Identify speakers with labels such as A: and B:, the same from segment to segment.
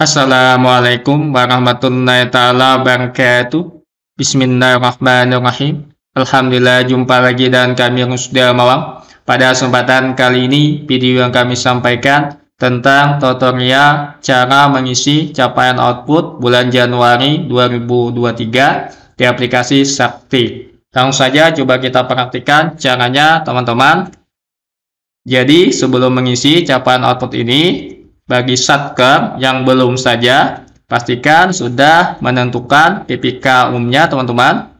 A: Assalamualaikum warahmatullahi taala wabarakatuh. Bismillahirrahmanirrahim. Alhamdulillah jumpa lagi dan kami sudah Malam. Pada kesempatan kali ini video yang kami sampaikan tentang tutorial cara mengisi capaian output bulan Januari 2023 di aplikasi Sakti. Langsung saja coba kita perhatikan caranya teman-teman. Jadi sebelum mengisi capaian output ini, bagi satker yang belum saja, pastikan sudah menentukan PPK umumnya, teman-teman.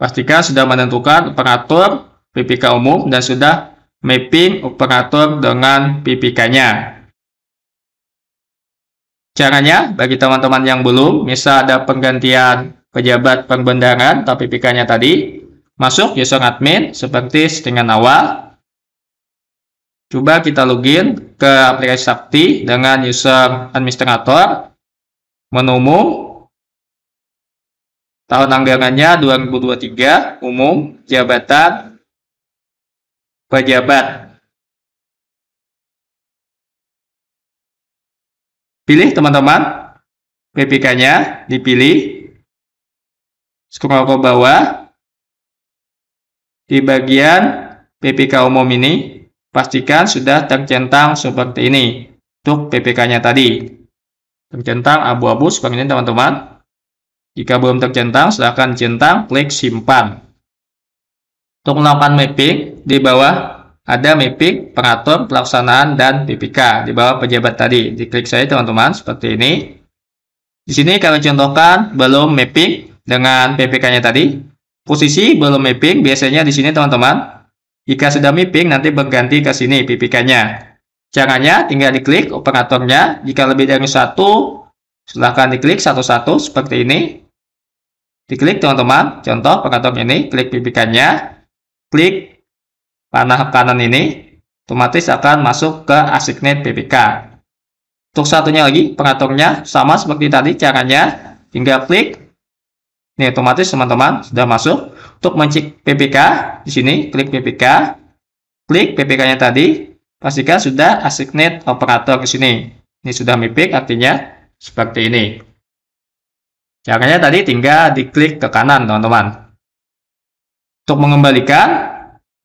A: Pastikan sudah menentukan operator PPK umum dan sudah mapping operator dengan PPK-nya. Caranya, bagi teman-teman yang belum, bisa ada penggantian pejabat pembendaharaan atau PPK-nya tadi, masuk user admin seperti setengah awal.
B: Coba kita login ke aplikasi Sakti dengan user administrator, menu umum, tahun anggarannya 2023, umum, jabatan, pejabat. Pilih teman-teman, PPK-nya dipilih, scroll ke bawah, di bagian
A: PPK umum ini, pastikan sudah tercentang seperti ini untuk PPK-nya tadi. Tercentang abu-abu seperti ini teman-teman. Jika belum tercentang, silahkan centang, klik simpan. Untuk melakukan mapping, di bawah ada mapping, pengatur, pelaksanaan, dan PPK. Di bawah pejabat tadi, diklik saya teman-teman, seperti ini. Di sini kami contohkan belum mapping dengan PPK-nya tadi. Posisi belum mapping biasanya di sini teman-teman jika sudah miping, nanti berganti ke sini pipikannya. Caranya tinggal diklik operatornya. Jika lebih dari satu, silahkan diklik satu-satu seperti ini. Diklik teman-teman, contoh operator ini, klik pipikannya. klik panah kanan ini, otomatis akan masuk ke asignet PPK. Untuk satunya lagi, operatornya sama seperti tadi caranya, tinggal klik ini otomatis teman-teman sudah masuk. Untuk mencek PPK, di sini klik PPK. Klik PPK-nya tadi, pastikan sudah assigned operator ke sini. Ini sudah mipik artinya seperti ini. Caranya tadi tinggal diklik ke kanan, teman-teman. Untuk mengembalikan,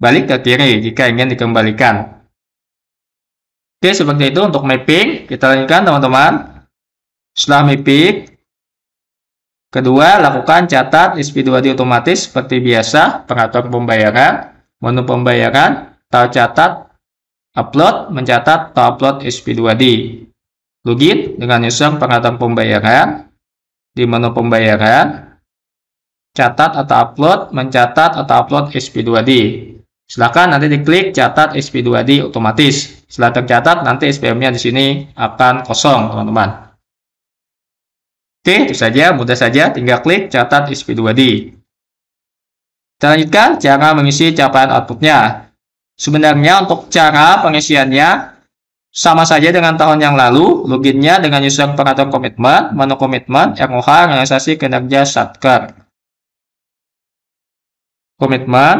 A: balik ke kiri
B: jika ingin dikembalikan. Oke, seperti itu untuk mapping. Kita lanjutkan, teman-teman. Setelah mapping, Kedua, lakukan
A: catat SP2D otomatis seperti biasa, pengaturan pembayaran, menu pembayaran, tahu catat, upload, mencatat, atau upload SP2D. Login dengan user pengaturan pembayaran, di menu pembayaran, catat atau upload, mencatat atau upload SP2D. Silahkan nanti diklik catat SP2D otomatis. Setelah tercatat, nanti SPM-nya di sini akan kosong, teman-teman. Oke, itu saja, mudah saja, tinggal klik catat speed 2 d Kita lanjutkan cara mengisi capaian outputnya. Sebenarnya untuk cara pengisiannya sama saja dengan tahun yang lalu, loginnya dengan user pengatur komitmen, menu komitmen, ROH, realisasi kinerja Satker.
B: Komitmen,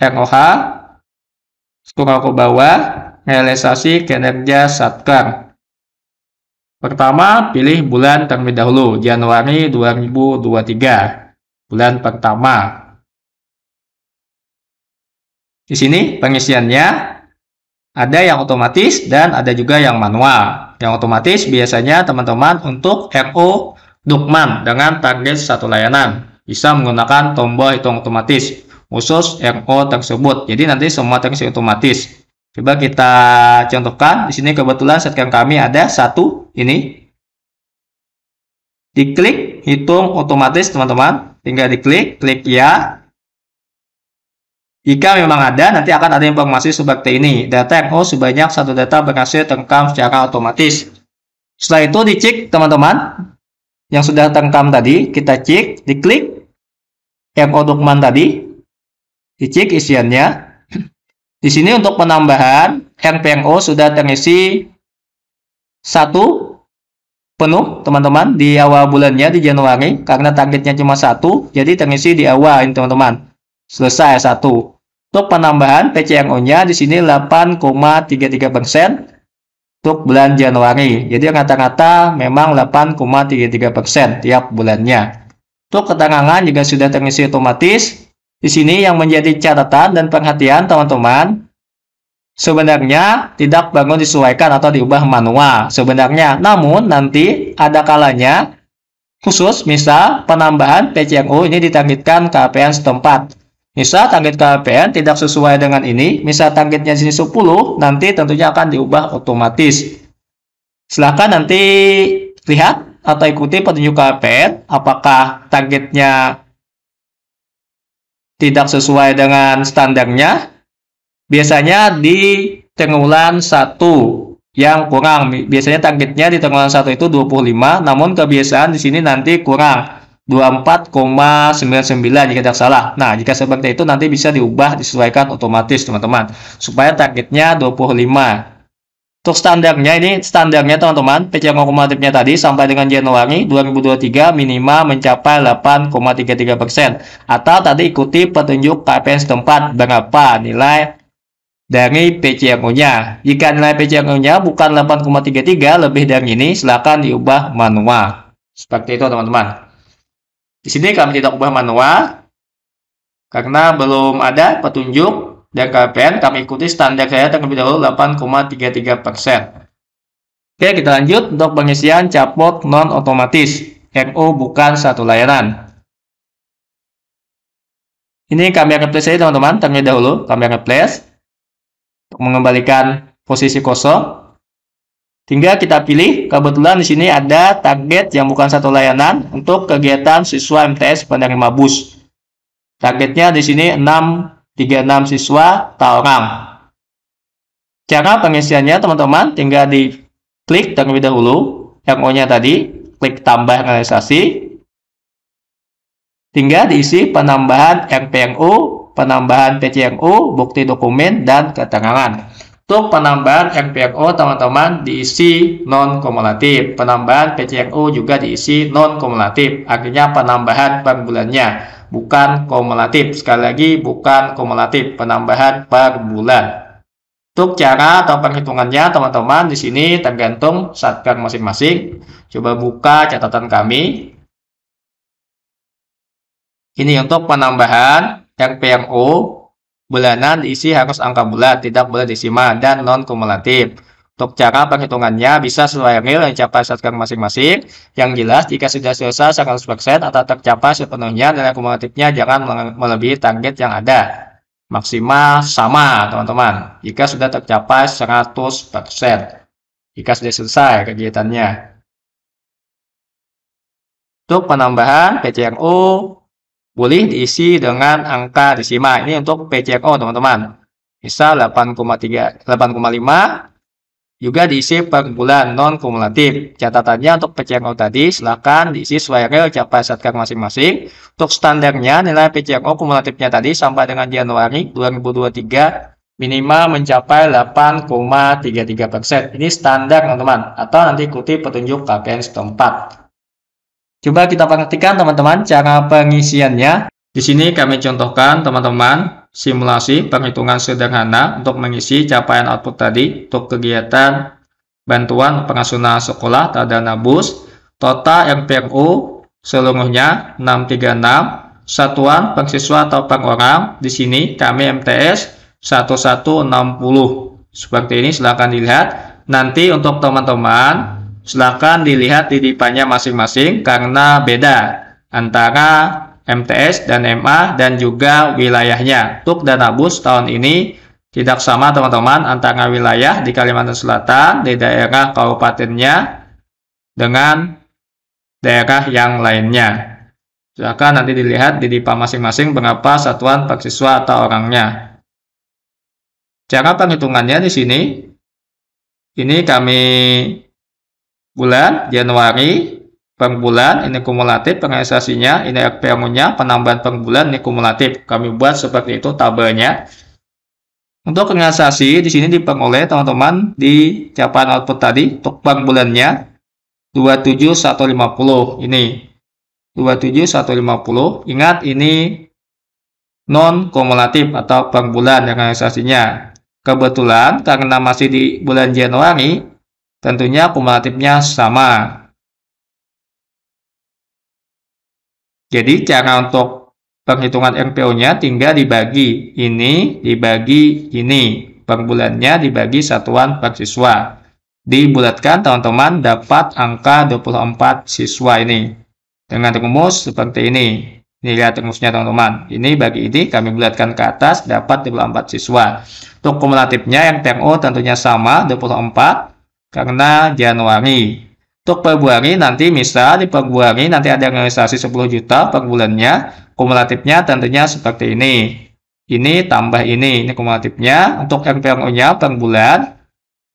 B: ROH, scroll ke bawah, realisasi kinerja Satker. Pertama, pilih bulan terlebih dahulu, Januari 2023, bulan pertama. Di sini pengisiannya ada yang otomatis dan ada juga yang manual. Yang otomatis
A: biasanya teman-teman untuk RO Dukman dengan target satu layanan. Bisa menggunakan tombol hitung otomatis khusus RO tersebut. Jadi nanti semua terisi otomatis. Coba kita contohkan. Di sini kebetulan setcam kami ada satu
B: ini. Diklik, hitung otomatis teman-teman. Tinggal diklik, klik ya. Jika memang ada, nanti akan ada
A: informasi seperti ini. Data yang host sebanyak satu data berhasil terekam secara otomatis. Setelah itu dicek teman-teman. Yang sudah terekam tadi, kita cek, diklik. Yang dokumen tadi, dicek isiannya. Di sini untuk penambahan NPNO sudah terisi satu penuh teman-teman di awal bulannya di Januari karena targetnya cuma satu jadi terisi di awal ini teman-teman selesai satu untuk penambahan PCNO-nya di sini 8,33 untuk bulan Januari jadi rata-rata memang 8,33 tiap bulannya untuk ketangangan juga sudah terisi otomatis di sini yang menjadi catatan dan perhatian teman-teman, sebenarnya tidak bangun disesuaikan atau diubah manual sebenarnya. Namun nanti ada kalanya khusus misal penambahan PCMU ini ditargetkan KPN setempat. Misal target KPN tidak sesuai dengan ini, misal targetnya sini 10, nanti tentunya akan diubah otomatis. Silahkan nanti lihat atau ikuti petunjuk KPN apakah targetnya tidak sesuai dengan standarnya, biasanya di tenggulan satu yang kurang. Biasanya targetnya di tenggulan satu itu 25, namun kebiasaan di sini nanti kurang 24,99 jika tidak salah. Nah, jika seperti itu nanti bisa diubah disesuaikan otomatis, teman-teman. Supaya targetnya 25. Untuk standarnya ini standarnya teman-teman PCR tipnya tadi sampai dengan Januari 2023 minimal mencapai 8,33 persen atau tadi ikuti petunjuk KPN setempat berapa nilai dari PCMU-nya. Jika nilai PCMU-nya bukan 8,33 lebih dari ini silahkan diubah manual. Seperti itu teman-teman. Di sini kami tidak ubah manual karena belum ada petunjuk DKPN kami ikuti standar saya terlebih dahulu 8,33 persen. Oke, kita lanjut untuk pengisian capot non otomatis. MO bukan satu layanan.
B: Ini kami replace saja teman-teman, terlebih dahulu kami replace untuk mengembalikan posisi kosong. Tinggal kita pilih,
A: kebetulan di sini ada target yang bukan satu layanan untuk kegiatan siswa MTS penerima bus. Targetnya di sini 6 36 siswa Taorang.
B: Cara pengisiannya teman-teman tinggal di klik terlebih dahulu yang nya tadi, klik tambah realisasi.
A: Tinggal diisi penambahan RPNU, penambahan PCNU, bukti dokumen dan keterangan. Untuk penambahan RPNU teman-teman diisi non kumulatif, penambahan PCNU juga diisi non kumulatif, Akhirnya penambahan per bulannya bukan kumulatif. Sekali lagi, bukan kumulatif, penambahan per bulan. Untuk cara atau perhitungannya, teman-teman, di sini tergantung satgas masing-masing. Coba buka catatan kami. Ini untuk penambahan yang PMO bulanan diisi harus angka bulat, tidak boleh disima dan non kumulatif. Untuk cara perhitungannya bisa sesuai real yang dicapai satgang masing-masing. Yang jelas, jika sudah selesai 100% atau tercapai sepenuhnya, dan akumulatifnya jangan melebihi target yang ada. Maksimal sama, teman-teman. Jika sudah tercapai 100%. Jika sudah selesai kegiatannya. Untuk penambahan PCRO, boleh diisi dengan angka disimak. Ini untuk PCRO, teman-teman. Misal 8,5, juga diisi per bulan non kumulatif. Catatannya untuk PCRO tadi silahkan diisi sesuai real capaian satker masing-masing. Untuk standarnya nilai PCRO kumulatifnya tadi sampai dengan Januari 2023 minimal mencapai 8,33 persen. Ini standar teman-teman atau nanti ikuti petunjuk KPN setempat. Coba kita perhatikan teman-teman cara pengisiannya. Di sini kami contohkan teman-teman simulasi perhitungan sederhana untuk mengisi capaian output tadi untuk kegiatan bantuan pengasuhan sekolah Tadana Bus total MPU seluruhnya 636 satuan pengsiswa atau pengorang di sini kami MTS 1160 seperti ini silahkan dilihat nanti untuk teman-teman silahkan dilihat titipannya masing-masing karena beda antara MTS dan MA dan juga wilayahnya. Untuk dana bus tahun ini tidak sama teman-teman antara wilayah di Kalimantan Selatan di daerah kabupatennya dengan daerah yang lainnya. Silahkan nanti dilihat di DIPA masing-masing berapa satuan siswa atau orangnya. Cara penghitungannya di sini, ini kami bulan Januari pengbulan ini kumulatif pengeksasinya ini RPMU nya penambahan pengbulan ini kumulatif kami buat seperti itu tabelnya untuk pengeksasi di sini diperoleh teman-teman di capaian output tadi untuk pengbulannya 27150 ini 27150 ingat ini non kumulatif atau pengbulan yang realisasinya
B: kebetulan karena masih di bulan Januari tentunya kumulatifnya sama Jadi cara untuk penghitungan RPO-nya tinggal dibagi ini, dibagi ini.
A: Per bulannya dibagi satuan per siswa. Dibulatkan teman-teman dapat angka 24 siswa ini. Dengan rumus seperti ini. Ini lihat rumusnya teman-teman. Ini bagi ini kami bulatkan ke atas dapat 24 siswa. Untuk kumulatifnya yang TMO tentunya sama 24 karena Januari. Untuk Februari nanti misal di Februari nanti ada realisasi 10 juta per bulannya. Kumulatifnya tentunya seperti ini. Ini tambah ini, ini kumulatifnya. Untuk RPO-nya per bulan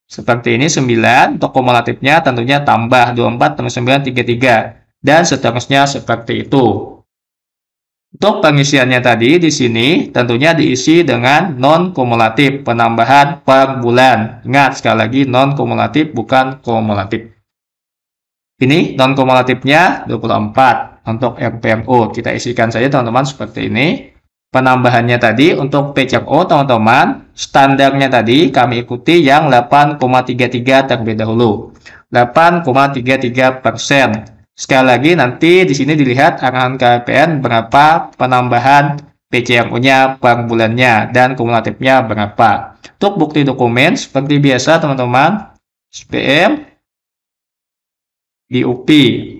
A: seperti ini 9. Untuk kumulatifnya tentunya tambah 24 tambah 9 33 dan seterusnya seperti itu. Untuk pengisiannya tadi di sini tentunya diisi dengan non kumulatif penambahan per bulan. Ingat sekali lagi non kumulatif bukan kumulatif. Ini non kumulatifnya 24 untuk RPMO. Kita isikan saja teman-teman seperti ini. Penambahannya tadi untuk PCO teman-teman, standarnya tadi kami ikuti yang 8,33 terlebih dahulu. 8,33 persen. Sekali lagi nanti di sini dilihat arahan KPN berapa penambahan PCMO nya per bulannya dan kumulatifnya berapa. Untuk bukti dokumen seperti biasa teman-teman, SPM di UP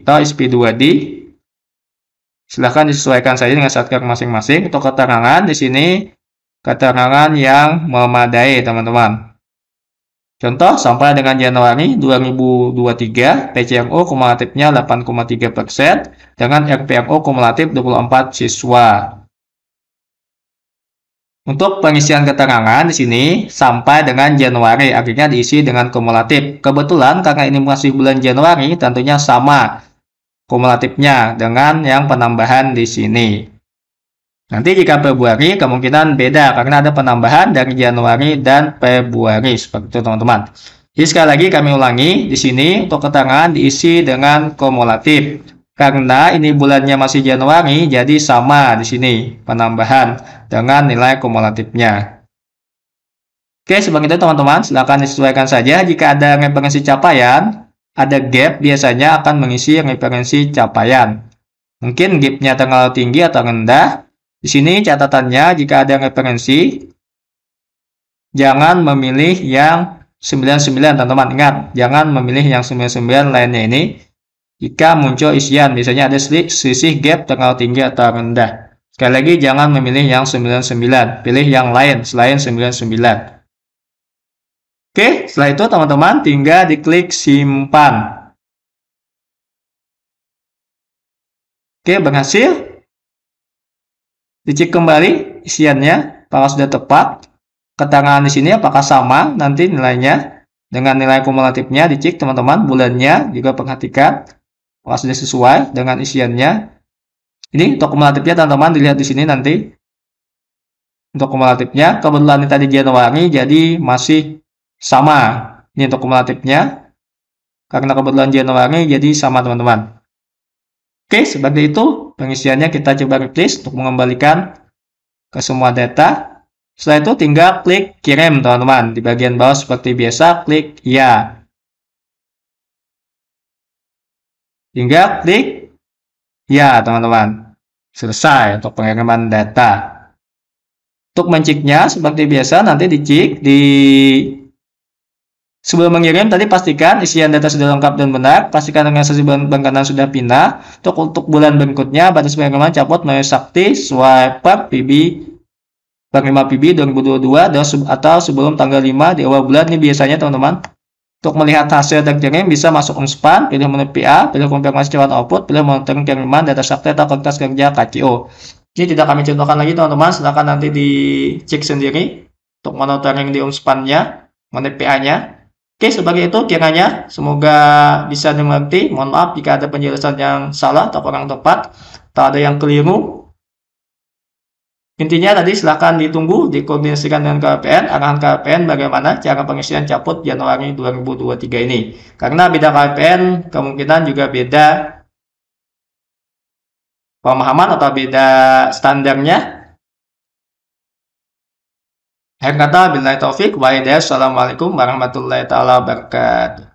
A: atau SP2D. Silahkan disesuaikan saja dengan satker masing-masing atau keterangan di sini keterangan yang memadai teman-teman. Contoh, sampai dengan Januari 2023, PCMO kumulatifnya 8,3 persen, dengan RPMO kumulatif 24 siswa. Untuk pengisian keterangan di sini sampai dengan Januari akhirnya diisi dengan kumulatif. Kebetulan karena ini masih bulan Januari tentunya sama kumulatifnya dengan yang penambahan di sini. Nanti jika Februari kemungkinan beda karena ada penambahan dari Januari dan Februari seperti itu teman-teman. Jadi sekali lagi kami ulangi di sini untuk keterangan diisi dengan kumulatif. Karena ini bulannya masih Januari, jadi sama di sini penambahan dengan nilai kumulatifnya. Oke, sebagai itu teman-teman, silahkan disesuaikan saja. Jika ada referensi capaian, ada gap biasanya akan mengisi referensi capaian. Mungkin gapnya tanggal tinggi atau rendah. Di sini catatannya, jika ada referensi, jangan memilih yang 99, teman-teman. Ingat, jangan memilih yang 99 lainnya ini jika muncul isian, misalnya ada sisi gap tengah tinggi atau rendah. Sekali lagi, jangan memilih yang 99. Pilih yang lain selain 99.
B: Oke, setelah itu teman-teman tinggal diklik simpan. Oke, berhasil. Dicek kembali isiannya, apakah sudah tepat. Ketangan di sini
A: apakah sama nanti nilainya dengan nilai kumulatifnya dicek teman-teman bulannya juga perhatikan kalau sudah sesuai dengan isiannya ini untuk kumulatifnya teman-teman dilihat di sini nanti untuk kumulatifnya kebetulan ini tadi Januari jadi masih sama ini untuk kumulatifnya karena kebetulan Januari jadi sama teman-teman oke sebagai itu pengisiannya kita coba replace untuk mengembalikan ke semua data setelah itu tinggal klik kirim
B: teman-teman di bagian bawah seperti biasa klik ya Tinggal klik ya teman-teman. Selesai
A: untuk pengiriman data. Untuk menciknya seperti biasa nanti dicik di sebelum mengirim tadi pastikan isian data sudah lengkap dan benar. Pastikan dengan bank kanan sudah pindah. Untuk untuk bulan berikutnya batas pengiriman capot melalui sakti swiper PB Panglima PB 2022 atau sebelum tanggal 5 di awal bulan ini biasanya teman-teman untuk melihat hasil dari jaringan bisa masuk unspan, pilih menu PA, pilih konfirmasi warna output, pilih monitoring kiriman data subject atau kualitas kerja KCO. Ini tidak kami contohkan lagi teman-teman, silahkan nanti dicek sendiri untuk monitoring di Umspannya, menu PA-nya. Oke, sebagai itu kiranya semoga bisa dimengerti. Mohon maaf jika ada penjelasan yang salah atau kurang tepat, atau ada yang keliru. Intinya tadi silahkan ditunggu, dikoordinasikan dengan KPN, arahan KPN bagaimana cara pengisian caput Januari 2023 ini. Karena beda KPN
B: kemungkinan juga beda pemahaman atau beda standarnya. Akhir kata, bila taufik, wa'idah, Assalamualaikum warahmatullahi wabarakatuh.